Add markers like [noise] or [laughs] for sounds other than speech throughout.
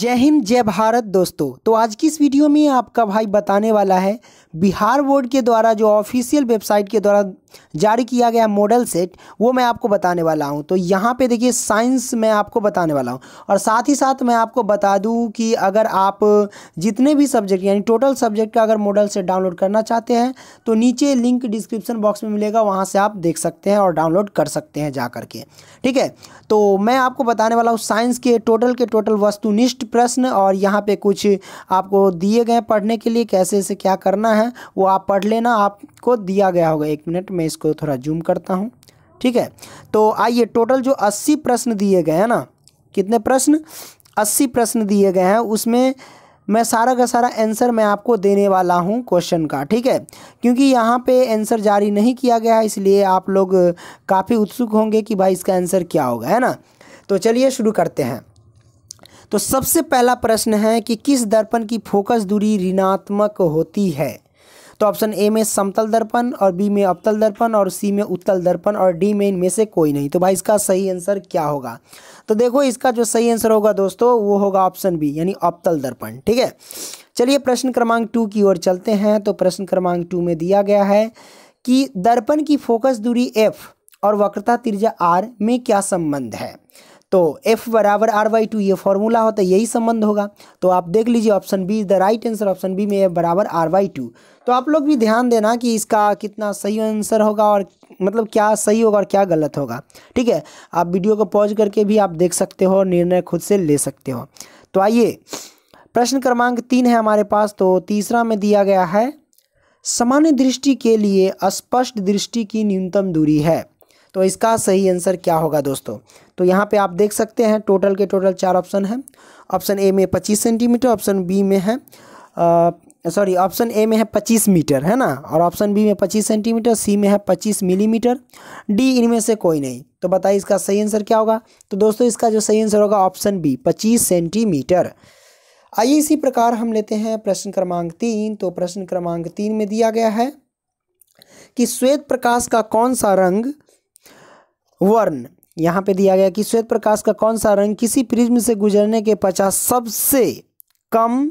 जय हिंद जय भारत दोस्तों तो आज की इस वीडियो में आपका भाई बताने वाला है बिहार बोर्ड के द्वारा जो ऑफिशियल वेबसाइट के द्वारा जारी किया गया मॉडल सेट वो मैं आपको बताने वाला हूँ तो यहाँ पे देखिए साइंस मैं आपको बताने वाला हूँ और साथ ही साथ मैं आपको बता दूँ कि अगर आप जितने भी सब्जेक्ट यानी टोटल सब्जेक्ट का अगर मॉडल सेट डाउनलोड करना चाहते हैं तो नीचे लिंक डिस्क्रिप्शन बॉक्स में मिलेगा वहाँ से आप देख सकते हैं और डाउनलोड कर सकते हैं जा के ठीक है तो मैं आपको बताने वाला हूँ साइंस के टोटल के टोटल वस्तुनिष्ठ कुछ प्रश्न और यहाँ पे कुछ आपको दिए गए पढ़ने के लिए कैसे इसे क्या करना है वो आप पढ़ लेना आपको दिया गया होगा एक मिनट मैं इसको थोड़ा जूम करता हूँ ठीक है तो आइए टोटल जो अस्सी प्रश्न दिए गए हैं ना कितने प्रश्न अस्सी प्रश्न दिए गए हैं उसमें मैं सारा का सारा आंसर मैं आपको देने वाला हूँ क्वेश्चन का ठीक है क्योंकि यहाँ पे आंसर जारी नहीं किया गया है इसलिए आप लोग काफ़ी उत्सुक होंगे कि भाई इसका आंसर क्या होगा है ना तो चलिए शुरू करते हैं तो सबसे पहला प्रश्न है कि किस दर्पण की फोकस दूरी ऋणात्मक होती है तो ऑप्शन ए में समतल दर्पण और बी में अवतल दर्पण और सी में उत्तल दर्पण और डी में इनमें से कोई नहीं तो भाई इसका सही आंसर क्या होगा तो देखो इसका जो सही आंसर होगा दोस्तों वो होगा ऑप्शन बी यानी अवतल दर्पण ठीक है चलिए प्रश्न क्रमांक टू की ओर चलते हैं तो प्रश्न क्रमांक टू में दिया गया है कि दर्पण की फोकस दूरी एफ और वक्रता त्रिज्या आर में क्या संबंध है तो एफ बराबर आर बाई टू ये फॉर्मूला होता है यही संबंध होगा तो आप देख लीजिए option B the right answer option B में एफ बराबर आर बाई टू तो आप लोग भी ध्यान देना कि इसका कितना सही आंसर होगा और मतलब क्या सही होगा और क्या गलत होगा ठीक है आप वीडियो को पॉज करके भी आप देख सकते हो निर्णय खुद से ले सकते हो तो आइए प्रश्न क्रमांक तीन है हमारे पास तो तीसरा में दिया गया है सामान्य दृष्टि के लिए स्पष्ट दृष्टि की न्यूनतम दूरी है तो इसका सही आंसर क्या होगा दोस्तों तो यहाँ पे आप देख सकते हैं टोटल के टोटल चार ऑप्शन हैं ऑप्शन ए में पच्चीस सेंटीमीटर ऑप्शन बी में है सॉरी ऑप्शन ए में है पच्चीस मीटर है ना और ऑप्शन बी में पच्चीस सेंटीमीटर सी में है पच्चीस मिलीमीटर डी इनमें से कोई नहीं तो बताइए इसका सही आंसर क्या होगा तो दोस्तों इसका जो सही आंसर होगा ऑप्शन बी पच्चीस सेंटीमीटर आइए इसी प्रकार हम लेते हैं प्रश्न क्रमांक तीन तो प्रश्न क्रमांक तीन में दिया गया है कि श्वेत प्रकाश का कौन सा रंग वर्ण यहाँ पे दिया गया कि श्वेत प्रकाश का कौन सा रंग किसी प्रिज्म से गुजरने के पश्चात सबसे कम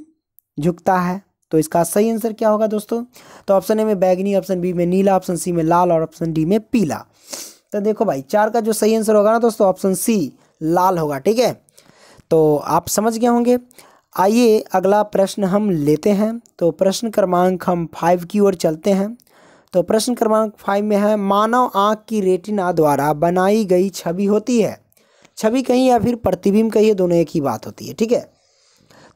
झुकता है तो इसका सही आंसर क्या होगा दोस्तों तो ऑप्शन ए में बैगनी ऑप्शन बी में नीला ऑप्शन सी में लाल और ऑप्शन डी में पीला तो देखो भाई चार का जो सही आंसर होगा ना दोस्तों ऑप्शन सी लाल होगा ठीक है तो आप समझ गए होंगे आइए अगला प्रश्न हम लेते हैं तो प्रश्न क्रमांक हम फाइव की ओर चलते हैं तो प्रश्न क्रमांक फाइव में है मानव आँख की रेटिना द्वारा बनाई गई छवि होती है छवि कहीं या फिर प्रतिबिंब कहीं दोनों एक ही बात होती है ठीक है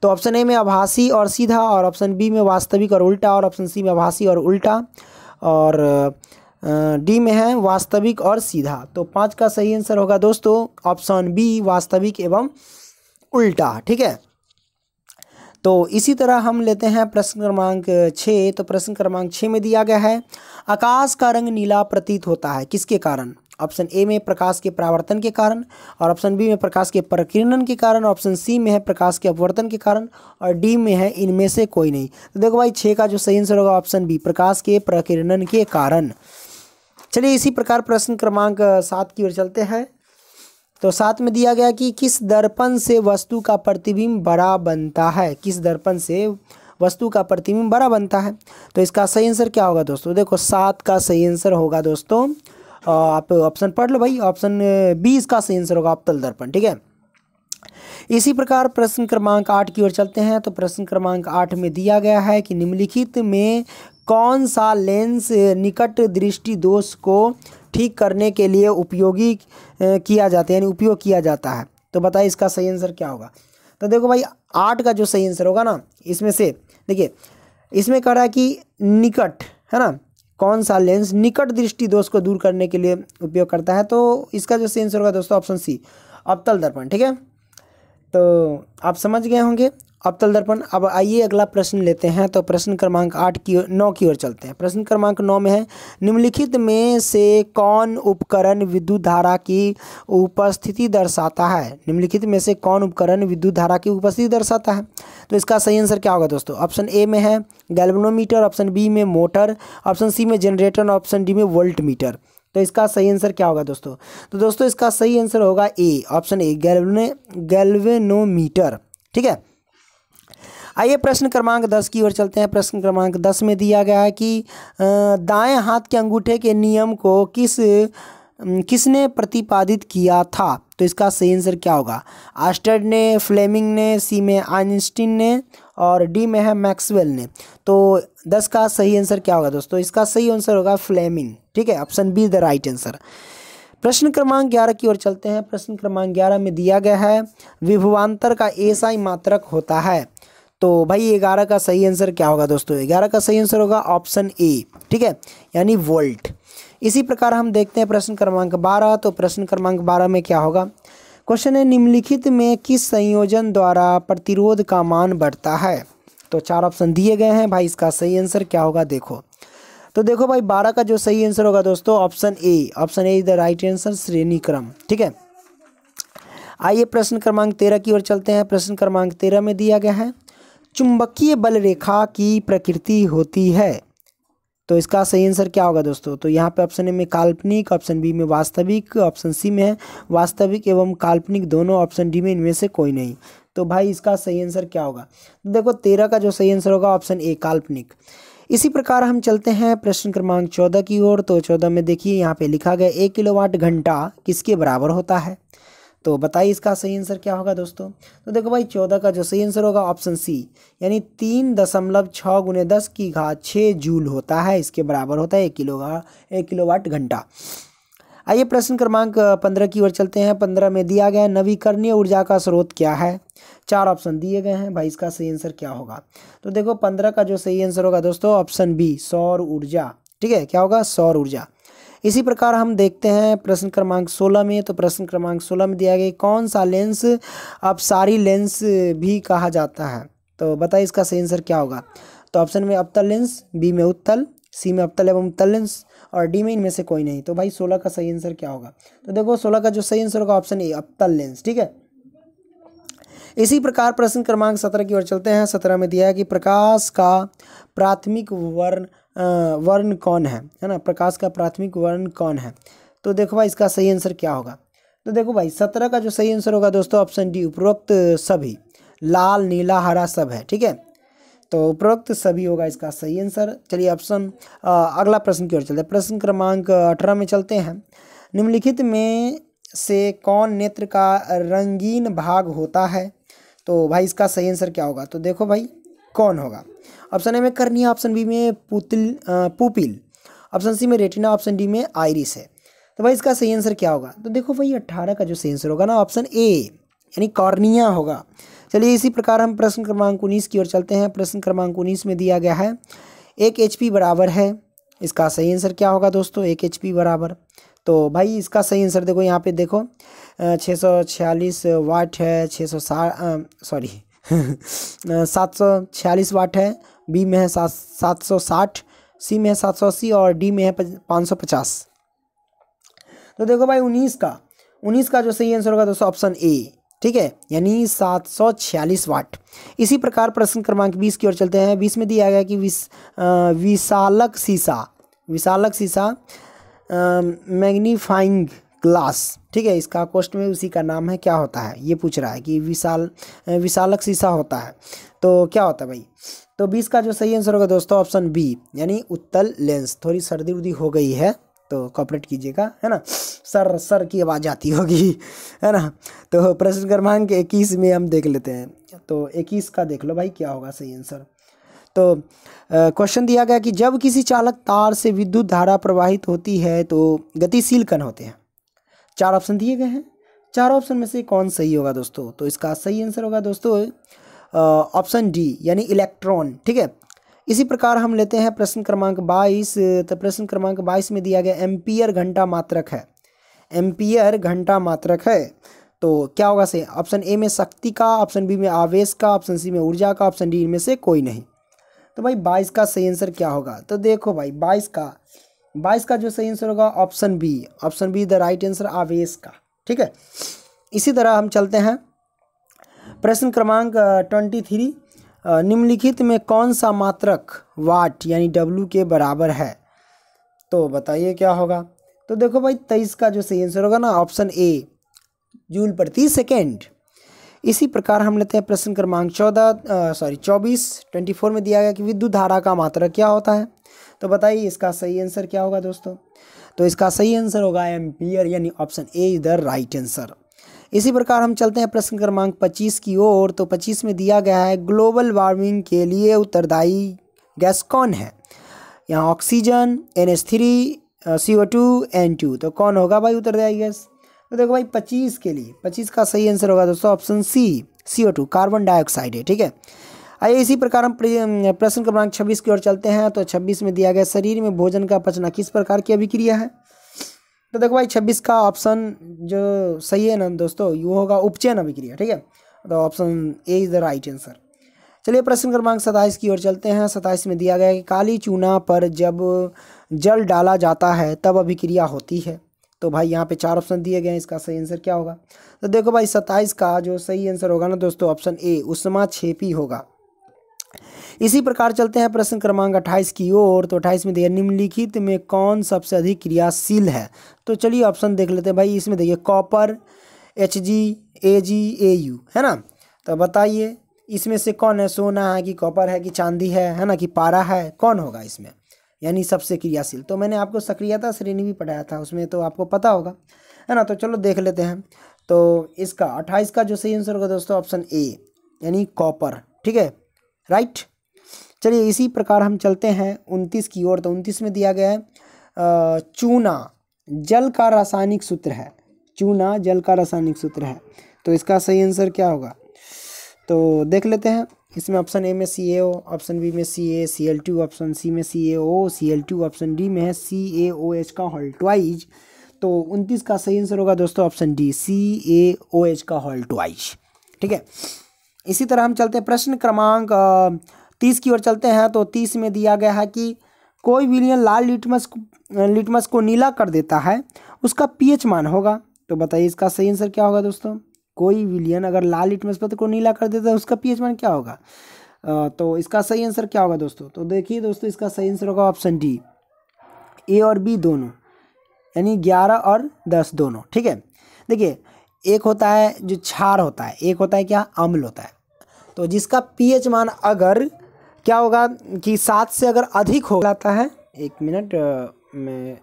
तो ऑप्शन ए में आभासी और सीधा और ऑप्शन बी में वास्तविक और उल्टा और ऑप्शन सी में आभासी और उल्टा और डी में है वास्तविक और सीधा तो पाँच का सही आंसर होगा दोस्तों ऑप्शन बी वास्तविक एवं उल्टा ठीक है तो इसी तरह हम लेते हैं प्रश्न क्रमांक छः तो प्रश्न क्रमांक छः में दिया गया है आकाश का रंग नीला प्रतीत होता है किसके कारण ऑप्शन ए में प्रकाश के परावर्तन के कारण और ऑप्शन बी में प्रकाश के प्रकीर्णन के कारण ऑप्शन सी में है प्रकाश के अपवर्तन के कारण और डी में है इनमें से कोई नहीं तो देखो भाई छः का जो सही आंसर होगा ऑप्शन बी प्रकाश के प्रकीर्णन के कारण चलिए इसी प्रकार प्रश्न क्रमांक सात की ओर चलते हैं तो साथ में दिया गया कि किस दर्पण से वस्तु का प्रतिबिंब बड़ा बनता है किस दर्पण से वस्तु का प्रतिबिंब बड़ा बनता है तो इसका सही आंसर क्या होगा दोस्तों देखो सात का सही आंसर होगा दोस्तों आप ऑप्शन पढ़ लो भाई ऑप्शन बी इसका सही आंसर होगा अवतल दर्पण ठीक है इसी प्रकार प्रश्न क्रमांक आठ की ओर चलते हैं तो प्रश्न क्रमांक आठ में दिया गया है कि निम्नलिखित में कौन सा लेंस निकट दृष्टि दोष को ठीक करने के लिए उपयोगी किया जाता है यानी उपयोग किया जाता है तो बताइए इसका सही आंसर क्या होगा तो देखो भाई आठ का जो सही आंसर होगा ना इसमें से देखिए इसमें कह रहा है कि निकट है ना कौन सा लेंस निकट दृष्टि दोष को दूर करने के लिए उपयोग करता है तो इसका जो सही आंसर होगा दोस्तों ऑप्शन सी अबतल दर्पण ठीक है तो आप समझ गए होंगे अवतल दर्पण अब आइए अगला प्रश्न लेते हैं तो प्रश्न क्रमांक आठ की नौ की ओर चलते हैं प्रश्न क्रमांक नौ में है निम्नलिखित में से कौन उपकरण विद्युत धारा की उपस्थिति दर्शाता है निम्नलिखित में से कौन उपकरण विद्युत धारा की उपस्थिति दर्शाता है तो इसका सही आंसर क्या होगा दोस्तों ऑप्शन ए में है गैल्वनोमीटर ऑप्शन बी में मोटर ऑप्शन सी में जनरेटर और ऑप्शन डी में वोल्ट मीटर तो इसका सही आंसर क्या होगा दोस्तों तो दोस्तों इसका सही आंसर होगा ए ऑप्शन ए गैल्वेनो गैल्वेनोमीटर ठीक है आइए प्रश्न क्रमांक दस की ओर चलते हैं प्रश्न क्रमांक दस में दिया गया है कि दाएं हाथ के अंगूठे के नियम को किस किसने प्रतिपादित किया था तो इसका सही आंसर क्या होगा आस्टर्ड ने फ्लेमिंग ने सी में आइंस्टीन ने और डी में है मैक्सवेल ने तो दस का सही आंसर क्या होगा दोस्तों इसका सही आंसर होगा फ्लेमिंग ठीक है option B the right answer प्रश्न क्रमांक ग्यारह की ओर चलते हैं प्रश्न क्रमांक ग्यारह में दिया गया है विभवान्तर का एसआई मात्रक होता है तो भाई ग्यारह का सही आंसर क्या होगा दोस्तों ग्यारह का सही आंसर होगा ऑप्शन ए ठीक है यानी वोल्ट इसी प्रकार हम देखते हैं प्रश्न क्रमांक बारह तो प्रश्न क्रमांक बारह में क्या होगा क्वेश्चन है निम्नलिखित में किस संयोजन द्वारा प्रतिरोध का मान बढ़ता है तो चार ऑप्शन दिए गए हैं भाई इसका सही आंसर क्या होगा देखो तो देखो भाई बारह का जो सही आंसर होगा दोस्तों option A option A is the right answer श्रेणी क्रम ठीक है आइए प्रश्न क्रमांक तेरह की ओर चलते हैं प्रश्न क्रमांक तेरह में दिया गया है चुंबकीय बल रेखा की प्रकृति होती है तो इसका सही आंसर क्या होगा दोस्तों तो यहाँ पे ऑप्शन ए में काल्पनिक ऑप्शन बी में वास्तविक ऑप्शन सी में है वास्तविक एवं काल्पनिक दोनों ऑप्शन डी में इनमें से कोई नहीं तो भाई इसका सही आंसर क्या होगा तो देखो तेरह का जो सही आंसर होगा ऑप्शन ए काल्पनिक इसी प्रकार हम चलते हैं प्रश्न क्रमांक चौदह की ओर तो चौदह में देखिए यहाँ पे लिखा गया एक किलोवाट घंटा किसके बराबर होता है तो बताइए इसका सही आंसर क्या होगा दोस्तों तो देखो भाई चौदह का जो सही आंसर होगा ऑप्शन सी यानी तीन दशमलव छः गुने दस की घात छः जूल होता है इसके बराबर होता है एक किलो एक किलोवाट घंटा आइए प्रश्न क्रमांक पंद्रह की ओर चलते हैं पंद्रह में दिया गया नवीकरणीय ऊर्जा का स्रोत क्या है चार ऑप्शन दिए गए हैं भाई इसका सही आंसर क्या होगा तो देखो पंद्रह का जो सही आंसर होगा दोस्तों ऑप्शन बी सौर ऊर्जा ठीक है क्या होगा सौर ऊर्जा इसी प्रकार हम देखते हैं प्रश्न क्रमांक सोलह में तो प्रश्न क्रमांक सोलह में दिया गया कौन सा लेंस अपसारी लेंस भी कहा जाता है तो बताइए इसका सही आंसर क्या होगा तो ऑप्शन में अबतल लेंस बी में उत्तल सी में अबतल एवं उत्तल लेंस और डी में इनमें से कोई नहीं तो भाई सोलह का सही आंसर क्या होगा तो देखो सोलह का जो सही आंसर होगा ऑप्शन ए अबतल लेंस ठीक है इसी प्रकार प्रश्न क्रमांक सत्रह की ओर चलते हैं सत्रह में दिया है कि प्रकाश का प्राथमिक वर्ण वर्ण कौन है है ना प्रकाश का प्राथमिक वर्ण कौन है तो देखो भाई इसका सही आंसर क्या होगा तो देखो भाई सत्रह का जो सही आंसर होगा दोस्तों ऑप्शन डी उपरोक्त सभी लाल नीला हरा सब है ठीक है तो उपरोक्त सभी होगा इसका सही आंसर चलिए ऑप्शन अगला प्रश्न की ओर चलते हैं प्रश्न क्रमांक अठारह में चलते हैं निम्नलिखित में से कौन नेत्र का रंगीन भाग होता है तो भाई इसका सही आंसर क्या होगा तो देखो भाई कौन होगा ऑप्शन ए में करनिया ऑप्शन बी में पुतिल पुपिल ऑप्शन सी में रेटिना ऑप्शन डी में आयरिस है तो भाई इसका सही आंसर क्या होगा तो देखो भाई अट्ठारह का जो सही आंसर होगा ना ऑप्शन ए यानी कॉर्निया होगा चलिए इसी प्रकार हम प्रश्न क्रमांक उन्नीस की ओर चलते हैं प्रश्न क्रमांक उन्नीस में दिया गया है एक एच बराबर है इसका सही आंसर क्या होगा दोस्तों एक एच बराबर तो भाई इसका सही आंसर देखो यहाँ पे देखो छः सौ छियालीस वाट है छः सौ सॉरी [laughs] सात सौ छियालीस वाट है बी में है सात सात सौ साठ सी में है सात सौ अस्सी और डी में है पाँच सौ पचास तो देखो भाई उन्नीस का उन्नीस का जो सही आंसर होगा दोस्तों ऑप्शन ए ठीक है यानी सात सौ छियालीस वाट इसी प्रकार प्रश्न क्रमांक बीस की ओर चलते हैं बीस में दिया गया कि विस, आ, विशालक सीसा विशालक सीसा मैग्नीफाइंग ग्लास ठीक है इसका कोस्ट में उसी का नाम है क्या होता है ये पूछ रहा है कि विशाल विशालक शीशा होता है तो क्या होता है भाई तो बीस का जो सही आंसर होगा दोस्तों ऑप्शन बी यानी उत्तल लेंस थोड़ी सर्दी उर्दी हो गई है तो कॉपरेट कीजिएगा है ना सर सर की आवाज़ आती होगी है ना तो प्रश्न क्रमांक इक्कीस में हम देख लेते हैं तो इक्कीस का देख लो भाई क्या होगा सही आंसर तो क्वेश्चन दिया गया कि जब किसी चालक तार से विद्युत धारा प्रवाहित होती है तो गतिशील कण होते हैं चार ऑप्शन दिए गए हैं चार ऑप्शन में से कौन सही होगा दोस्तों तो इसका सही आंसर होगा दोस्तों ऑप्शन डी यानी इलेक्ट्रॉन ठीक है इसी प्रकार हम लेते हैं प्रश्न क्रमांक 22 तो प्रश्न क्रमांक 22 में दिया गया एम्पियर घंटा मात्रक है एम्पियर घंटा मात्रक है तो क्या होगा से ऑप्शन ए में शक्ति का ऑप्शन बी में आवेश का ऑप्शन सी में ऊर्जा का ऑप्शन डी में से कोई नहीं तो भाई बाईस का सही आंसर क्या होगा तो देखो भाई बाईस का बाईस का जो सही आंसर होगा option B option B the right answer आवेश का ठीक है इसी तरह हम चलते हैं प्रश्न क्रमांक ट्वेंटी थ्री निम्नलिखित में कौन सा मात्रक वाट यानी डब्लू के बराबर है तो बताइए क्या होगा तो देखो भाई तेईस का जो सही आंसर होगा ना ऑप्शन ए जूल प्रति सेकेंड इसी प्रकार हम लेते हैं प्रश्न क्रमांक चौदह सॉरी चौबीस ट्वेंटी फोर में दिया गया कि विद्युत धारा का मात्रक क्या होता है तो बताइए इसका सही आंसर क्या होगा दोस्तों तो इसका सही आंसर होगा एम्पियर यानी option A is the right answer इसी प्रकार हम चलते हैं प्रश्न क्रमांक 25 की ओर तो 25 में दिया गया है ग्लोबल वार्मिंग के लिए उत्तरदायी गैस कौन है यहाँ oxygen N H three C O two N two तो कौन होगा भाई उत्तरदायी गैस तो देखो भाई पच्चीस के लिए पच्चीस का सही आंसर होगा दोस्तों option C C O two carbon dioxide है ठीक है आइए इसी प्रकार हम प्रश्न क्रमांक छब्बीस की ओर चलते हैं तो छब्बीस में दिया गया शरीर में भोजन का पचना किस प्रकार की अभिक्रिया है तो देखो भाई छब्बीस का ऑप्शन जो सही है ना दोस्तों वो होगा उपचयन अभिक्रिया ठीक है तो option A is the right answer चलिए प्रश्न क्रमांक सताइस की ओर चलते हैं सताइस में दिया गया कि काली चूना पर जब जल डाला जाता है तब अभिक्रिया होती है तो भाई यहाँ पे चार ऑप्शन दिए गए हैं इसका सही आंसर क्या होगा तो देखो भाई सताइस का जो सही आंसर होगा ना दोस्तों ऑप्शन ए उष्मा छेपी होगा इसी प्रकार चलते हैं प्रश्न क्रमांक अट्ठाईस की ओर तो अट्ठाईस में देखिए निम्नलिखित में कौन सबसे अधिक क्रियाशील है तो चलिए ऑप्शन देख लेते हैं भाई इसमें देखिए copper H G A G A U है ना तो बताइए इसमें से कौन है सोना है कि कॉपर है कि चांदी है है ना कि पारा है कौन होगा इसमें यानी सबसे क्रियाशील तो मैंने आपको सक्रियता श्रेणी भी पढ़ाया था उसमें तो आपको पता होगा है ना तो चलो देख लेते हैं तो इसका अट्ठाईस का जो सही आंसर होगा दोस्तों ऑप्शन ए यानी कॉपर ठीक है राइट चलिए इसी प्रकार हम चलते हैं उनतीस की ओर तो उनतीस में दिया गया है चूना जल का रासायनिक सूत्र है चूना जल का रासायनिक सूत्र है तो इसका सही आंसर क्या होगा तो देख लेते हैं इसमें ऑप्शन ए में C A O option B में C A C L two option C में C A O C L two option D में है सी ए ओ एच का हॉल्टवाइज तो उनतीस का सही आंसर होगा दोस्तों option D C A O H का हॉल्टवाइज ठीक है इसी तरह हम चलते हैं प्रश्न क्रमांक तीस की ओर चलते हैं तो तीस में दिया गया है कि कोई विलियन लाल लिटमस लिटमस को नीला कर देता है उसका पीएच मान होगा तो बताइए इसका सही आंसर क्या होगा दोस्तों कोई विलियन अगर लाल लिटमस पत्र को नीला कर देता है उसका पीएच मान क्या होगा तो इसका सही आंसर क्या होगा दोस्तों तो देखिए दोस्तों इसका सही आंसर होगा ऑप्शन डी ए और बी दोनों यानी ग्यारह और दस दोनों ठीक है देखिए एक होता है जो क्षार होता है एक होता है क्या अम्ल होता है तो जिसका पीएच मान अगर क्या होगा कि सात से अगर अधिक हो जाता है एक मिनट में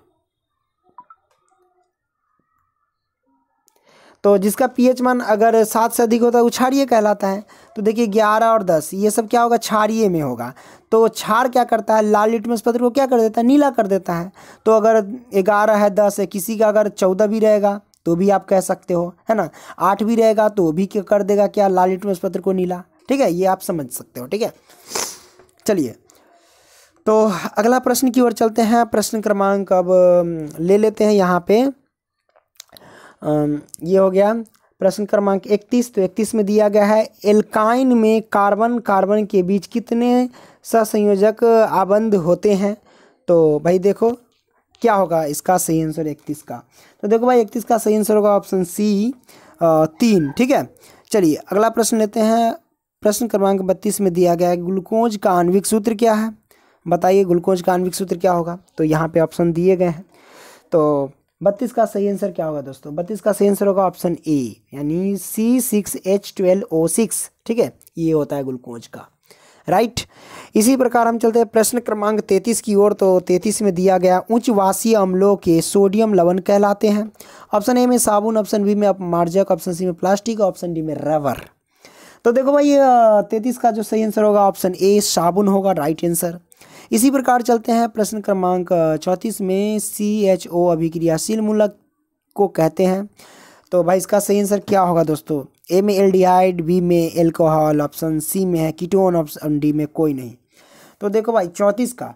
तो जिसका पीएच मान अगर सात से अधिक होता है क्षारिय कहलाता है तो देखिए ग्यारह और दस ये सब क्या होगा क्षारिय में होगा तो क्षार क्या करता है लाल लिटमस पत्र को क्या कर देता है नीला कर देता है तो अगर ग्यारह है दस है किसी का अगर चौदह भी रहेगा तो भी आप कह सकते हो है ना आठ भी रहेगा तो भी कर देगा क्या लाल लिटमस पत्र को नीला ठीक है ये आप समझ सकते हो ठीक है चलिए तो अगला प्रश्न की ओर चलते हैं प्रश्न क्रमांक अब ले लेते हैं यहाँ पे ये हो गया प्रश्न क्रमांक 31 तो 31 में दिया गया है एल्काइन में कार्बन कार्बन के बीच कितने ससंयोजक आबंध होते हैं तो भाई देखो क्या होगा इसका सही आंसर 31 का तो देखो भाई 31 का सही आंसर होगा ऑप्शन सी तीन ठीक है चलिए अगला प्रश्न लेते हैं प्रश्न क्रमांक बत्तीस में दिया गया है ग्लूकोज का आणविक सूत्र क्या है बताइए ग्लूकोज का आणविक सूत्र क्या होगा तो यहाँ पे ऑप्शन दिए गए हैं तो बत्तीस का सही आंसर क्या होगा दोस्तों बत्तीस का सही आंसर होगा ऑप्शन ए यानी C six H twelve O six ठीक है ये होता है ग्लूकोज का राइट इसी प्रकार हम चलते हैं प्रश्न क्रमांक तैतीस की ओर तो तैतीस में दिया गया उच्च वासी अम्लों के सोडियम लवण कहलाते हैं ऑप्शन ए में साबुन ऑप्शन बी में मार्जक ऑप्शन सी में प्लास्टिक ऑप्शन डी में रबर तो देखो भाई तैतीस का जो सही आंसर होगा ऑप्शन ए साबुन होगा राइट आंसर इसी प्रकार चलते हैं प्रश्न क्रमांक चौंतीस में सी एच ओ अभिक्रियाशील मूलक को कहते हैं तो भाई इसका सही आंसर क्या होगा दोस्तों ए में एल्डिहाइड बी में एल्कोहल ऑप्शन सी में है कीटोन ऑप्शन डी में कोई नहीं तो देखो भाई चौंतीस का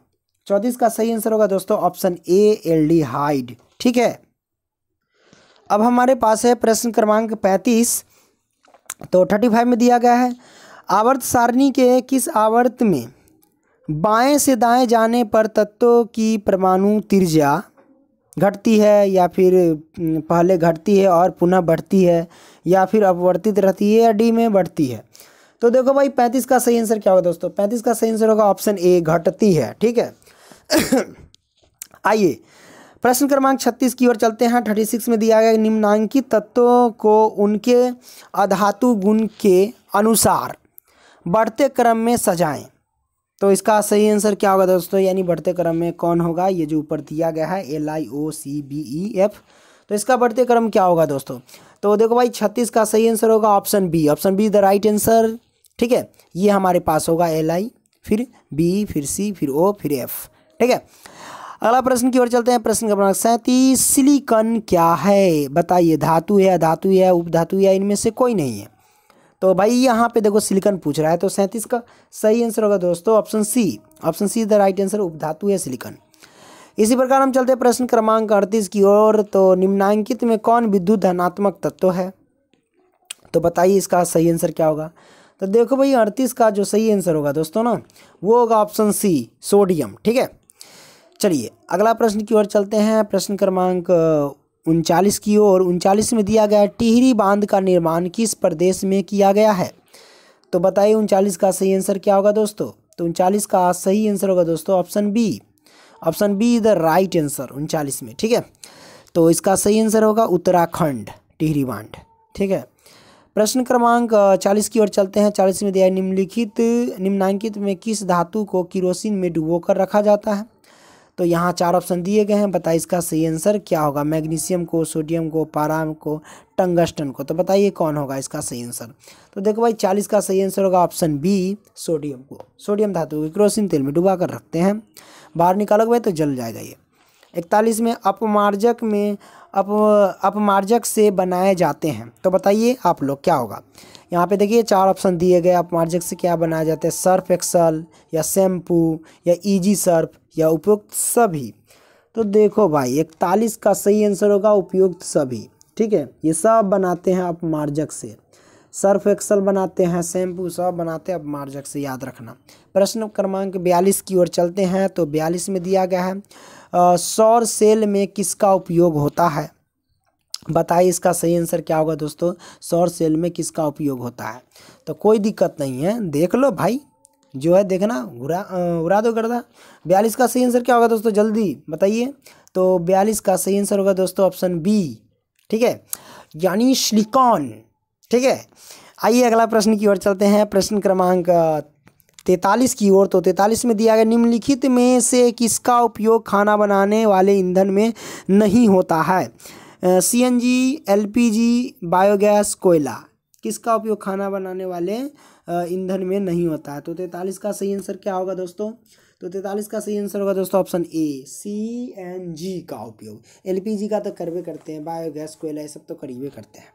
चौंतीस का सही आंसर होगा दोस्तों ऑप्शन ए एल्डिहाइड ठीक है अब हमारे पास है प्रश्न क्रमांक पैंतीस तो थर्टी फाइव में दिया गया है आवर्त सारणी के किस आवर्त में बाएं से दाएं जाने पर तत्वों की परमाणु तिरजा घटती है या फिर पहले घटती है और पुनः बढ़ती है या फिर अपवर्तित रहती है या डी में बढ़ती है तो देखो भाई पैंतीस का सही आंसर क्या होगा दोस्तों पैंतीस का सही आंसर होगा ऑप्शन ए घटती है ठीक है [coughs] आइए प्रश्न क्रमांक छत्तीस की ओर चलते हैं थर्टी सिक्स में दिया गया निम्नांकित तत्वों को उनके अधातु गुण के अनुसार बढ़ते क्रम में सजाएं तो इसका सही आंसर क्या होगा दोस्तों यानी बढ़ते क्रम में कौन होगा ये जो ऊपर दिया गया है L I O C B E F तो इसका बढ़ते क्रम क्या होगा दोस्तों तो देखो भाई छत्तीस का सही आंसर होगा option B option B the right answer ठीक है ये हमारे पास होगा एल आई फिर बी फिर सी फिर ओ फिर एफ ठीक है अगला प्रश्न की ओर चलते हैं प्रश्न क्रमांक सैंतीस सिलिकन क्या है बताइए धातु है अधातु है उपधातु है इनमें से कोई नहीं है तो भाई यहाँ पे देखो सिलिकन पूछ रहा है तो सैंतीस का सही आंसर होगा दोस्तों option C option C is the right answer उपधातु है सिलिकन इसी प्रकार हम चलते हैं प्रश्न क्रमांक अड़तीस की ओर तो निम्नांकित में कौन विद्युत धनात्मक तत्व है तो बताइए इसका सही आंसर क्या होगा तो देखो भाई अड़तीस का जो सही आंसर होगा दोस्तों ना वो होगा ऑप्शन सी सोडियम ठीक है चलिए अगला प्रश्न की ओर चलते हैं प्रश्न क्रमांक उनचालीस की ओर उनचालीस में दिया गया टिहरी बांध का निर्माण किस प्रदेश में किया गया है तो बताइए उनचालीस का सही आंसर क्या होगा दोस्तों तो उनचालीस का सही आंसर होगा दोस्तों option B option B is the right answer उनचालीस में ठीक है तो इसका सही आंसर होगा उत्तराखंड टिहरी बांध ठीक है प्रश्न क्रमांक चालीस की ओर चलते हैं चालीस में दिया निम्नलिखित निम्नांकित में किस धातु को किरोसिन में डुबोकर रखा जाता है तो यहाँ चार ऑप्शन दिए गए हैं बताइए इसका सही आंसर क्या होगा मैग्नीशियम को सोडियम को पारा को टंगस्टन को तो बताइए कौन होगा इसका सही आंसर तो देखो भाई चालीस का सही आंसर होगा ऑप्शन बी सोडियम को सोडियम धातु को क्रोसिन तेल में डुबा कर रखते हैं बाहर निकालोगे भाई तो जल जाएगा ये इकतालीस में अपमार्जक में अप अपमार्जक से बनाए जाते हैं तो बताइए आप लोग क्या होगा यहाँ पे देखिए चार ऑप्शन दिए गए अपमार्जक से क्या बनाया जाता है सर्फ एक्सल या शैम्पू या इजी सर्फ या उपयुक्त सभी तो देखो भाई इकतालीस का सही आंसर होगा उपयुक्त सभी ठीक है ये सब बनाते हैं आप मार्जक से सर्फ एक्सल बनाते हैं शैम्पू सब बनाते हैं अब मार्जक से याद रखना प्रश्न क्रमांक बयालीस की ओर चलते हैं तो बयालीस में दिया गया है सौर सेल में किसका उपयोग होता है बताइए इसका सही आंसर क्या होगा दोस्तों सौर सेल में किसका उपयोग होता है तो कोई दिक्कत नहीं है देख लो भाई जो है देखना घुरा उड़ा दो गर्दा बयालीस का सही आंसर क्या होगा दोस्तों जल्दी बताइए तो बयालीस का सही आंसर होगा दोस्तों ऑप्शन बी ठीक है यानी श्लिकॉन ठीक है आइए अगला प्रश्न की ओर चलते हैं प्रश्न क्रमांक तैतालीस की ओर तो तैतालीस में दिया गया निम्नलिखित में से किसका उपयोग खाना बनाने वाले ईंधन में नहीं होता है C N G L P G biogas कोयला किसका उपयोग खाना बनाने वाले ईंधन में नहीं होता है तो तैंतालीस का सही आंसर क्या होगा दोस्तों तो तैतालीस का सही आंसर होगा दोस्तों ऑप्शन ए सी एन जी का उपयोग जी का तो करवे करते हैं बायोगैस कोयला ये सब तो करीबे करते हैं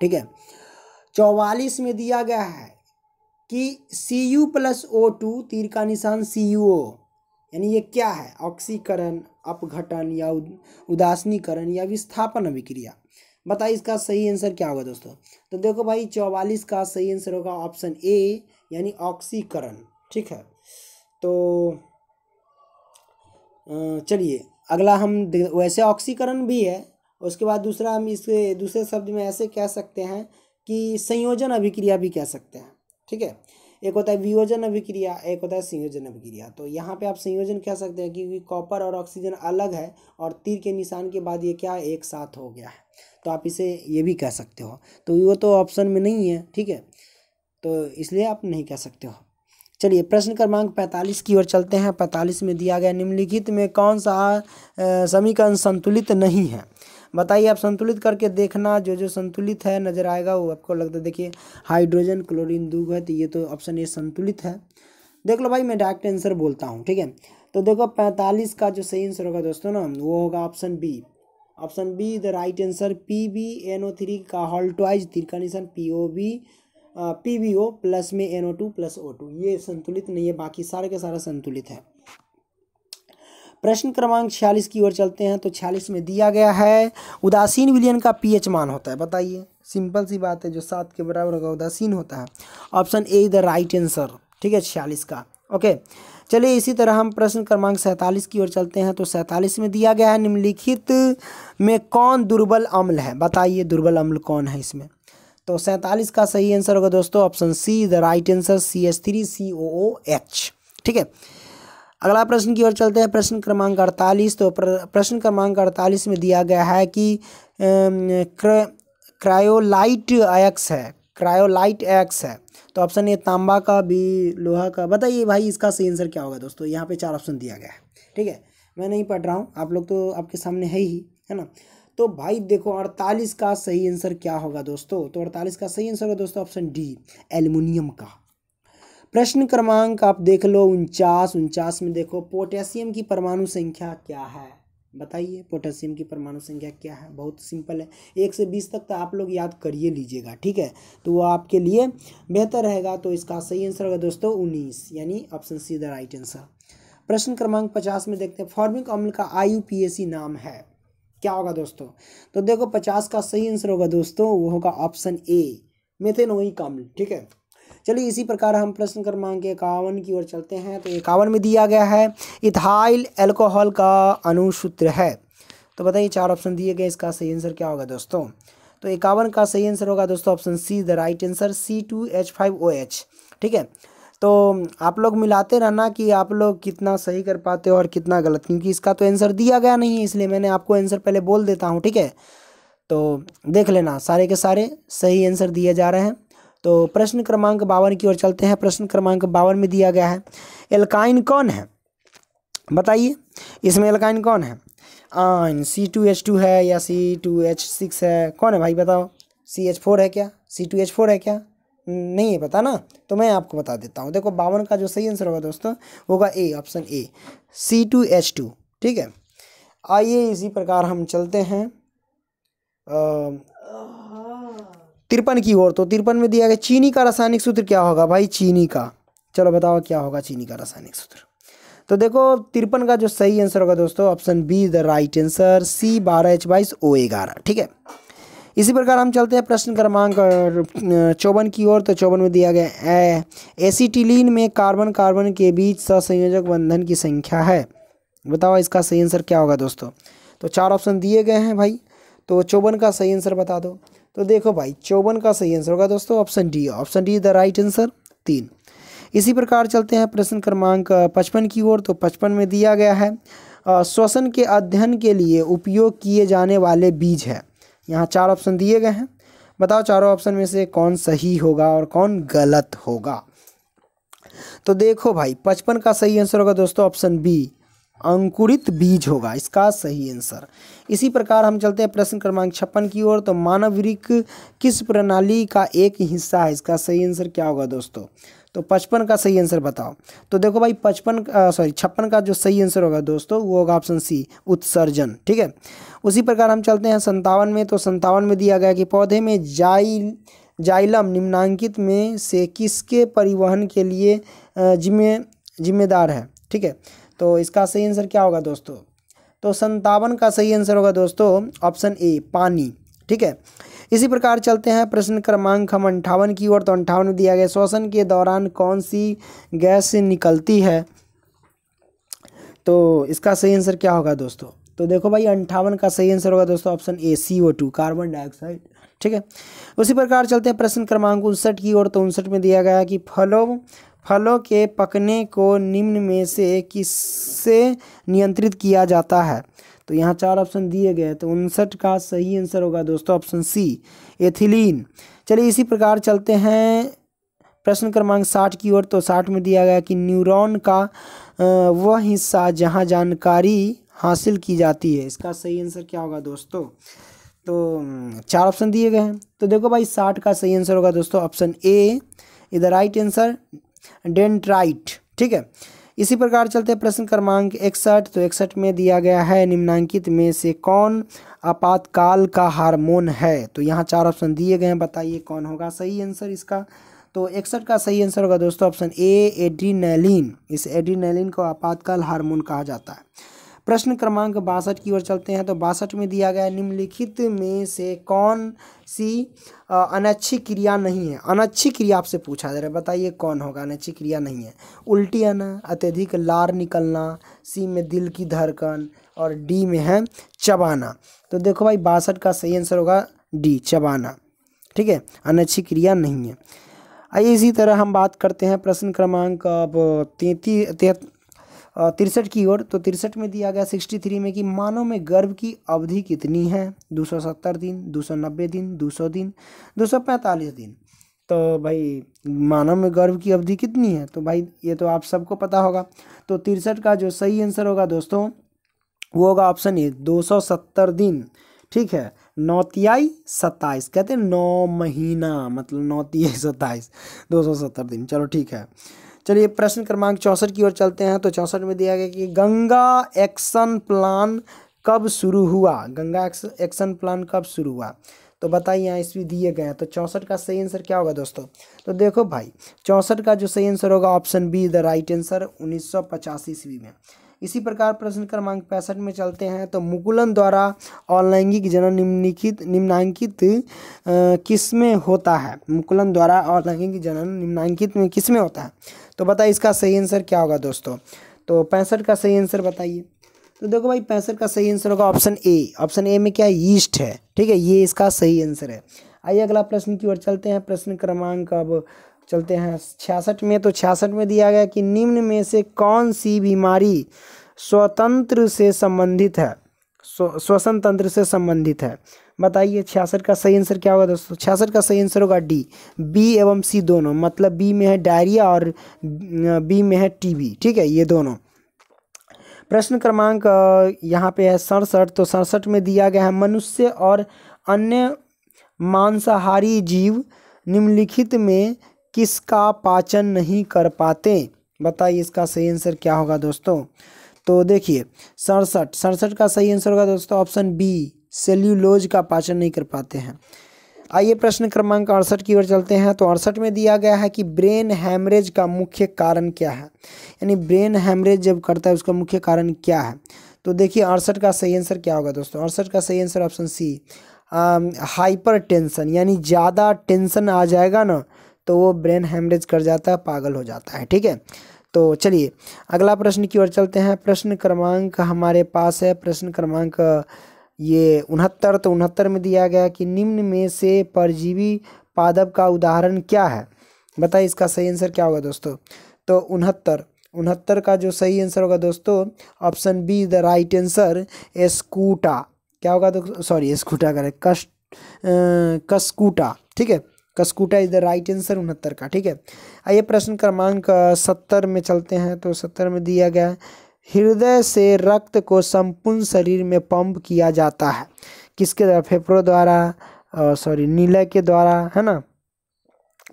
ठीक है चौवालीस में दिया गया है कि C U plus O two तीर का निशान सी यू ओ यानी ये क्या है ऑक्सीकरण अपघटन या उदासनीकरण या विस्थापन अभिक्रिया बताइए इसका सही आंसर क्या होगा दोस्तों तो देखो भाई चौवालीस का सही आंसर होगा ऑप्शन ए यानी ऑक्सीकरण ठीक है तो चलिए अगला हम वैसे ऑक्सीकरण भी है उसके बाद दूसरा हम इसके दूसरे शब्द में ऐसे कह सकते हैं कि संयोजन अभिक्रिया भी कह सकते हैं ठीक है एक होता है वियोजन अभिक्रिया एक होता है संयोजन अभिक्रिया तो यहाँ पे आप संयोजन कह सकते हैं क्योंकि कॉपर और ऑक्सीजन अलग है और तीर के निशान के बाद ये क्या एक साथ हो गया है तो आप इसे ये भी कह सकते हो तो वो तो ऑप्शन में नहीं है ठीक है तो इसलिए आप नहीं कह सकते हो चलिए प्रश्न क्रमांक पैंतालीस की ओर चलते हैं पैंतालीस में दिया गया निम्नलिखित में कौन सा समीकरण संतुलित नहीं है बताइए आप संतुलित करके देखना जो जो संतुलित है नज़र आएगा वो आपको लगता है देखिए हाइड्रोजन क्लोरीन दू है तो ये तो ऑप्शन ए संतुलित है देख लो भाई मैं डायरेक्ट आंसर बोलता हूँ ठीक है तो देखो पैंतालीस का जो सही आंसर होगा दोस्तों ना वो होगा option B option B the right answer P B N O three का हॉल्टवाइज तीर का निशान P O B P B O plus में N O two plus O two ये संतुलित नहीं है बाकी सारे के सारा संतुलित है प्रश्न क्रमांक छियालीस की ओर चलते हैं तो छियालीस में दिया गया है उदासीन विलियन का पीएच मान होता है बताइए सिंपल सी बात है जो सात के बराबर होगा उदासीन होता है option A the right answer ठीक है छियालीस का ओके चलिए इसी तरह हम प्रश्न क्रमांक सैंतालीस की ओर चलते हैं तो सैंतालीस में दिया गया है निम्नलिखित में कौन दुर्बल अम्ल है बताइए दुर्बल अम्ल कौन है इसमें तो सैंतालीस का सही आंसर होगा दोस्तों option C the right answer C S three C O O H ठीक है अगला प्रश्न की ओर चलते हैं प्रश्न क्रमांक अड़तालीस तो प्रश्न क्रमांक अड़तालीस में दिया गया है कि क्रायोलाइट एक्स है क्रायोलाइट एक्स है तो ऑप्शन ए तांबा का बी लोहा का बताइए भाई इसका सही आंसर क्या होगा दोस्तों यहाँ पे चार ऑप्शन दिया गया है ठीक है मैं नहीं पढ़ रहा हूँ आप लोग तो आपके सामने है ही है ना तो भाई देखो अड़तालीस का सही आंसर क्या होगा दोस्तों तो अड़तालीस का सही आंसर होगा दोस्तों ऑप्शन डी एल्यूमिनियम का प्रश्न क्रमांक आप देख लो उनचास उनचास में देखो पोटेशियम की परमाणु संख्या क्या है बताइए पोटेशियम की परमाणु संख्या क्या है बहुत सिंपल है एक से बीस तक तो आप लोग याद करिए लीजिएगा ठीक है तो वो आपके लिए बेहतर रहेगा तो इसका सही आंसर होगा दोस्तों उन्नीस यानी option C the right answer प्रश्न क्रमांक पचास में देखते हैं फॉर्मिक अम्ल का आई नाम है क्या होगा दोस्तों तो देखो पचास का सही आंसर होगा दोस्तों वो होगा ऑप्शन ए मेथेनोइक अम्ल ठीक है चलिए इसी प्रकार हम प्रश्न क्रमांक इक्यावन की ओर चलते हैं तो इक्यावन में दिया गया है इथाइल एल्कोहल का अनुसूत्र है तो बताइए चार ऑप्शन दिए गए इसका सही आंसर क्या होगा दोस्तों तो इक्यावन का सही आंसर होगा दोस्तों option C the right answer C two H five O H ठीक है तो आप लोग मिलाते रहना कि आप लोग कितना सही कर पाते हो और कितना गलत क्योंकि इसका तो आंसर दिया गया नहीं है इसलिए मैंने आपको आंसर पहले बोल देता हूँ ठीक है तो देख लेना सारे के सारे सही आंसर दिए जा रहे हैं तो प्रश्न क्रमांक बावन की ओर चलते हैं प्रश्न क्रमांक बावन में दिया गया है एल्काइन कौन है बताइए इसमें एल्काइन कौन है आइन सी टू एच टू है या सी टू एच सिक्स है कौन है भाई बताओ सी एच फोर है क्या सी टू एच फोर है क्या नहीं है पता ना तो मैं आपको बता देता हूँ देखो बावन का जो सही आंसर होगा दोस्तों होगा A option A C two H two ठीक है आइए इसी प्रकार हम चलते हैं तिरपन की ओर तो तिरपन में दिया गया चीनी का रासायनिक सूत्र क्या होगा भाई चीनी का चलो बताओ क्या होगा चीनी का रासायनिक सूत्र तो देखो तिरपन का जो सही आंसर होगा दोस्तों option B the right answer C बारह एच बाईस ओ ग्यारह ठीक है इसी प्रकार हम चलते हैं प्रश्न क्रमांक चौवन की ओर तो चौवन में दिया गया ए एसीटिलीन में कार्बन कार्बन के बीच संयोजक बंधन की संख्या है बताओ इसका सही आंसर क्या होगा दोस्तों तो चार ऑप्शन दिए गए हैं भाई तो चौवन का सही आंसर बता दो तो देखो भाई चौवन का सही आंसर होगा दोस्तों option D option D the right answer तीन इसी प्रकार चलते हैं प्रश्न क्रमांक पचपन की ओर तो पचपन में दिया गया है श्वसन के अध्ययन के लिए उपयोग किए जाने वाले बीज है यहाँ चार ऑप्शन दिए गए हैं बताओ चारों ऑप्शन में से कौन सही होगा और कौन गलत होगा तो देखो भाई पचपन का सही आंसर होगा दोस्तों ऑप्शन बी अंकुरित बीज होगा इसका सही आंसर इसी प्रकार हम चलते हैं प्रश्न क्रमांक छप्पन की ओर तो मानव रिक किस प्रणाली का एक हिस्सा है इसका सही आंसर क्या होगा दोस्तों तो पचपन का सही आंसर बताओ तो देखो भाई पचपन सॉरी छप्पन का जो सही आंसर होगा दोस्तों वो होगा ऑप्शन सी उत्सर्जन ठीक है उसी प्रकार हम चलते हैं संतावन में तो संतावन में दिया गया कि पौधे में जाई जाइलम निम्नांकित में से किसके परिवहन के लिए जिम्मे जिम्मेदार है ठीक है तो इसका सही आंसर क्या होगा दोस्तों तो संतावन का सही आंसर होगा दोस्तों ऑप्शन ए पानी ठीक है इसी प्रकार चलते हैं प्रश्न क्रमांक हम अंठावन की ओर तो अंठावन में दिया गया श्वसन के दौरान कौन सी गैस निकलती है तो इसका सही आंसर क्या होगा दोस्तों तो देखो भाई अंठावन का सही आंसर होगा दोस्तों option A C O two carbon dioxide ठीक है उसी प्रकार चलते हैं प्रश्न क्रमांक उनसठ की ओर तो उनसठ में दिया गया कि फलों फलों के पकने को निम्न में से किससे नियंत्रित किया जाता है तो यहाँ चार ऑप्शन दिए गए तो उनसठ का सही आंसर होगा दोस्तों ऑप्शन सी एथिलीन चलिए इसी प्रकार चलते हैं प्रश्न क्रमांक साठ की ओर तो साठ में दिया गया कि न्यूरॉन का वह हिस्सा जहाँ जानकारी हासिल की जाती है इसका सही आंसर क्या होगा दोस्तों तो चार ऑप्शन दिए गए हैं तो देखो भाई साठ का सही आंसर होगा दोस्तों ऑप्शन ए इधर द राइट आंसर डेंट्राइट ठीक है इसी प्रकार चलते हैं प्रश्न क्रमांक इकसठ तो इकसठ में दिया गया है निम्नांकित में से कौन आपातकाल का हार्मोन है तो यहाँ चार ऑप्शन दिए गए हैं बताइए कौन होगा सही आंसर इसका तो इकसठ का सही आंसर होगा दोस्तों ऑप्शन ए एडीनैलिन इस एडीनैलिन को आपातकाल हार्मोन कहा जाता है प्रश्न क्रमांक बासठ की ओर चलते हैं तो बासठ में दिया गया निम्नलिखित में से कौन सी अनच्छी क्रिया नहीं है अनच्छी क्रिया आपसे पूछा जा रहा है बताइए कौन होगा अनच्छी क्रिया नहीं है उल्टी आना अत्यधिक लार निकलना सी में दिल की धड़कन और डी में है चबाना तो देखो भाई बासठ का सही आंसर होगा डी चबाना ठीक है अनच्छी क्रिया नहीं है इसी तरह हम बात करते हैं प्रश्न क्रमांक अब तैंतीस तिरसठ की ओर तो तिरसठ में दिया गया सिक्सटी थ्री में कि मानव में गर्भ की अवधि कितनी है दो सौ सत्तर दिन दो सौ नब्बे दिन दो सौ दिन दो सौ पैंतालीस दिन तो भाई मानव में गर्भ की अवधि कितनी है तो भाई ये तो आप सबको पता होगा तो तिरसठ का जो सही आंसर होगा दोस्तों वो होगा ऑप्शन ए दो सौ सत्तर दिन ठीक है नौतियाई सत्ताईस कहते हैं नौ महीना मतलब नौतियाई सत्ताईस दो सौ सत्तर दिन चलो ठीक है चलिए प्रश्न क्रमांक चौंसठ की ओर चलते हैं तो चौंसठ में दिया गया कि गंगा एक्शन प्लान कब शुरू हुआ गंगा एक्शन प्लान कब शुरू हुआ तो बताइए यहाँ इसमें दिए गए हैं तो चौंसठ का सही आंसर क्या होगा दोस्तों तो देखो भाई चौंसठ का जो सही आंसर होगा option B the right answer उन्नीस सौ पचासी ईस्वी में इसी प्रकार प्रश्न क्रमांक पैंसठ में चलते हैं तो मुकुलन द्वारा अलैंगिक जनन निम्नलिखित निम्नांकित किस में होता है मुकुलन द्वारा अलैंगिक जनन निम्नांकित में किस में होता है तो बताइए इसका सही आंसर क्या होगा दोस्तों तो पैंसठ का सही आंसर बताइए तो देखो भाई पैंसठ का सही आंसर होगा ऑप्शन ए ऑप्शन ए में क्या यीस्ट है ठीक है ये इसका सही आंसर है आइए अगला प्रश्न की ओर चलते हैं प्रश्न क्रमांक अब चलते हैं छियासठ में तो छियासठ में दिया गया कि निम्न में से कौन सी बीमारी स्वतंत्र से संबंधित है श्वसन तंत्र से संबंधित है बताइए छियासठ का सही आंसर क्या होगा दोस्तों छियासठ का सही आंसर होगा डी बी एवं सी दोनों मतलब बी में है डायरिया और बी में है टीबी ठीक है ये दोनों प्रश्न क्रमांक यहाँ पे है सड़सठ तो सड़सठ में दिया गया है मनुष्य और अन्य मांसाहारी जीव निम्नलिखित में किसका पाचन नहीं कर पाते बताइए इसका सही आंसर क्या होगा दोस्तों तो देखिए सड़सठ सड़सठ का सही आंसर होगा दोस्तों ऑप्शन बी सेल्यूलोज का पाचन नहीं कर पाते हैं आइए प्रश्न क्रमांक अड़सठ की ओर चलते हैं तो अड़सठ में दिया गया है कि ब्रेन हैमरेज का मुख्य कारण क्या है यानी ब्रेन हैमरेज जब करता है उसका मुख्य कारण क्या है तो देखिए अड़सठ का सही आंसर क्या होगा दोस्तों अड़सठ का सही answer option C hypertension यानी ज़्यादा टेंशन आ जाएगा ना तो वो ब्रेन हैमरेज कर जाता है पागल हो जाता है ठीक है तो चलिए अगला प्रश्न की ओर चलते हैं प्रश्न क्रमांक हमारे पास है प्रश्न क्रमांक ये उनहत्तर तो उनहत्तर में दिया गया कि निम्न में से परजीवी पादप का उदाहरण क्या है बताइए इसका सही आंसर क्या होगा दोस्तों तो उनहत्तर उनहत्तर का जो सही आंसर होगा दोस्तों option B the right answer एस्कूटा क्या होगा तो सॉरी एस्कूटा करें कस्ट कस्कूटा ठीक है cuscuta is the right answer उनहत्तर का ठीक है आइए प्रश्न क्रमांक सत्तर में चलते हैं तो सत्तर में दिया गया हृदय से रक्त को संपूर्ण शरीर में पंप किया जाता है किसके द्वारा फेफड़ों द्वारा सॉरी नीलय के द्वारा है ना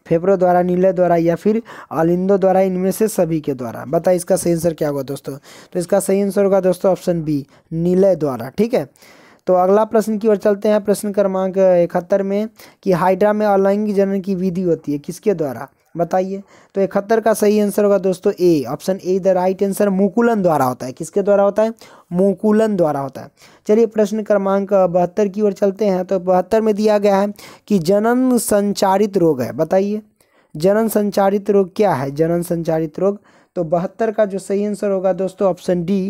फेफड़ों द्वारा नीले द्वारा या फिर अलिंदों द्वारा इनमें से सभी के द्वारा बताए इसका सही आंसर क्या होगा दोस्तों तो इसका सही आंसर होगा दोस्तों ऑप्शन बी नीलय द्वारा ठीक है तो अगला प्रश्न की ओर चलते हैं प्रश्न क्रमांक इकहत्तर में कि हाइड्रा में अलैंगिक जनन की विधि होती है किसके द्वारा बताइए तो इकहत्तर का सही आंसर होगा दोस्तों A option A the right answer मुकुलन द्वारा होता है किसके द्वारा होता है मुकुलन द्वारा होता है चलिए प्रश्न क्रमांक बहत्तर की ओर चलते हैं तो बहत्तर में दिया गया है कि जनन संचारित रोग है बताइए जनन संचारित रोग क्या है जनन संचारित रोग तो बहत्तर का जो सही आंसर होगा दोस्तों ऑप्शन डी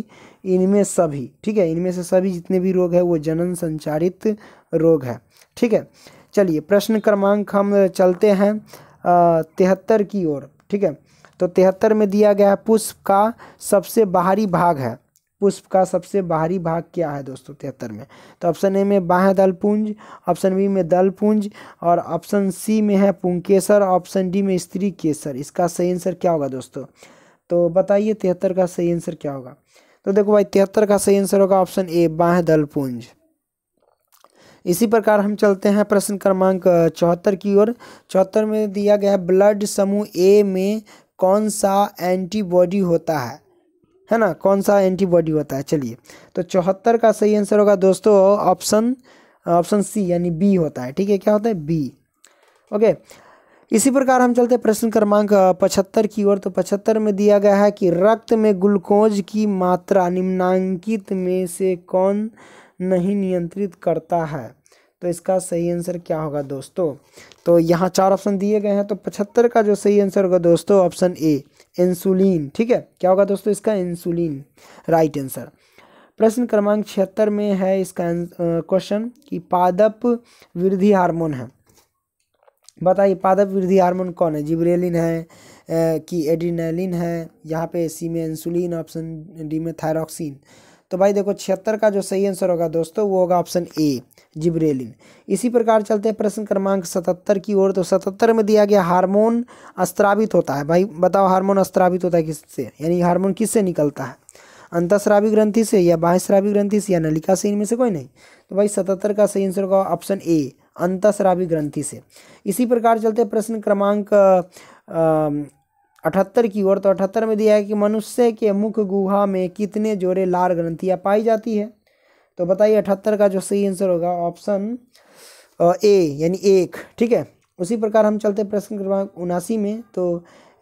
इनमें सभी ठीक है इनमें से सभी जितने भी रोग है वो जनन संचारित रोग है ठीक है चलिए प्रश्न क्रमांक हम चलते हैं तिहत्तर की ओर ठीक है तो तिहत्तर में दिया गया है पुष्प का सबसे बाहरी भाग है पुष्प का सबसे बाहरी भाग क्या है दोस्तों तिहत्तर में तो ऑप्शन ए में बाह्य दलपुंज ऑप्शन बी में दलपुंज और ऑप्शन सी में है पुंकेसर ऑप्शन डी में स्त्री केसर इसका सही आंसर क्या होगा दोस्तों तो बताइए तिहत्तर का सही आंसर क्या होगा तो देखो भाई तिहत्तर का सही आंसर होगा ऑप्शन ए बाह दल पुंज इसी प्रकार हम चलते हैं प्रश्न क्रमांक चौहत्तर की ओर चौहत्तर में दिया गया है ब्लड समूह ए में कौन सा एंटीबॉडी होता है है ना कौन सा एंटीबॉडी होता है चलिए तो चौहत्तर का सही आंसर होगा दोस्तों ऑप्शन ऑप्शन सी यानी बी होता है ठीक है क्या होता है बी ओके इसी प्रकार हम चलते प्रश्न क्रमांक पचहत्तर की ओर तो पचहत्तर में दिया गया है कि रक्त में ग्लूकोज की मात्रा निम्नांकित में से कौन नहीं नियंत्रित करता है तो इसका सही आंसर क्या होगा दोस्तों तो यहाँ चार ऑप्शन दिए गए हैं तो पचहत्तर का जो सही आंसर होगा दोस्तों ऑप्शन ए इंसुलिन ठीक है क्या होगा दोस्तों इसका इंसुलिन राइट आंसर प्रश्न क्रमांक छिहत्तर में है इसका क्वेश्चन कि पादप वृद्धि हार्मोन है बताइए पादप वृद्धि हार्मोन कौन है जिब्रेलिन है कि एडिनेलिन है यहाँ पे सी में इंसुलिन ऑप्शन डी में थायरॉक्सिन तो भाई देखो छिहत्तर का जो सही आंसर होगा दोस्तों वो होगा ऑप्शन ए जिब्रेलिन इसी प्रकार चलते हैं प्रश्न क्रमांक सतहत्तर की ओर तो सतहत्तर में दिया गया हार्मोन अस्त्रावित होता है भाई बताओ हार्मोन अस्त्रावित होता है किससे यानी हार्मोन किससे निकलता है अंतस्रावी ग्रंथि से या बाह्यस्रावी ग्रंथि से या नलिका से इनमें से कोई नहीं तो भाई सतहत्तर का सही आंसर होगा ऑप्शन ए अंतस्रावी ग्रंथि से इसी प्रकार चलते प्रश्न क्रमांक अठहत्तर की ओर तो अठहत्तर में दिया है कि मनुष्य के मुख गुहा में कितने जोड़े लार ग्रंथियाँ पाई जाती है तो बताइए अठहत्तर का जो सही आंसर होगा ऑप्शन ए यानी एक ठीक है उसी प्रकार हम चलते प्रश्न क्रमांक उनासी में तो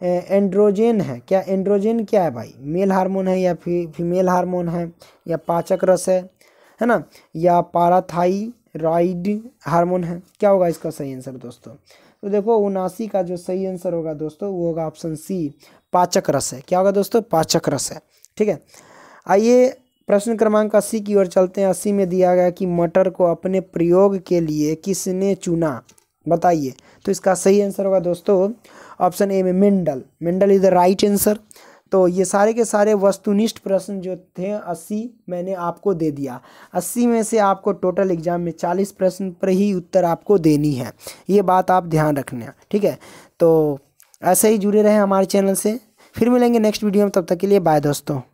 एंड्रोजेन है क्या एंड्रोजेन क्या है भाई मेल हार्मोन है या फी फीमेल हार्मोन है या पाचक रस है है ना या पाराथाई राइड हार्मोन है क्या होगा इसका सही आंसर दोस्तों तो देखो उनासी का जो सही आंसर होगा दोस्तों वो होगा ऑप्शन सी पाचक रस है क्या होगा दोस्तों पाचक रस है ठीक है आइए प्रश्न क्रमांक अस्सी की ओर चलते हैं अस्सी में दिया गया कि मटर को अपने प्रयोग के लिए किसने चुना बताइए तो इसका सही आंसर होगा दोस्तों ऑप्शन ए में Mendel Mendel is the right answer तो ये सारे के सारे वस्तुनिष्ठ प्रश्न जो थे अस्सी मैंने आपको दे दिया अस्सी में से आपको टोटल एग्जाम में चालीस प्रश्न पर ही उत्तर आपको देनी है ये बात आप ध्यान रखना ठीक है तो ऐसे ही जुड़े रहें हमारे चैनल से फिर मिलेंगे नेक्स्ट वीडियो में तब तक के लिए बाय दोस्तों